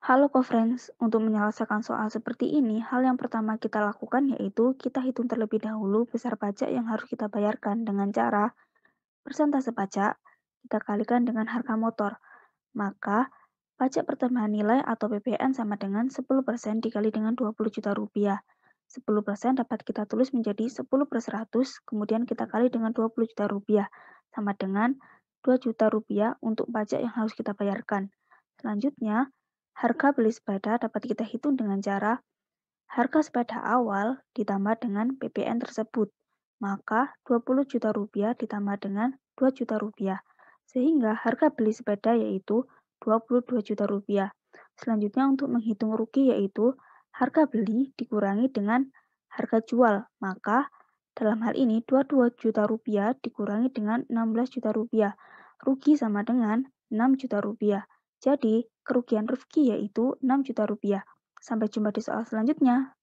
Halo co-friends, untuk menyelesaikan soal seperti ini, hal yang pertama kita lakukan yaitu kita hitung terlebih dahulu besar pajak yang harus kita bayarkan dengan cara persentase pajak kita kalikan dengan harga motor. Maka, pajak pertambahan nilai atau PPN sama dengan 10% dikali dengan 20 juta rupiah. 10% dapat kita tulis menjadi 10 per 100, kemudian kita kali dengan 20 juta rupiah, sama dengan 2 juta rupiah untuk pajak yang harus kita bayarkan. Selanjutnya, Harga beli sepeda dapat kita hitung dengan cara harga sepeda awal ditambah dengan PPN tersebut, maka 20 juta rupiah ditambah dengan 2 juta rupiah, sehingga harga beli sepeda yaitu 22 juta rupiah. Selanjutnya untuk menghitung rugi yaitu harga beli dikurangi dengan harga jual, maka dalam hal ini 22 juta rupiah dikurangi dengan 16 juta rupiah. Rugi sama dengan 6 juta rupiah. Jadi, kerugian Rifki yaitu 6 juta rupiah. Sampai jumpa di soal selanjutnya.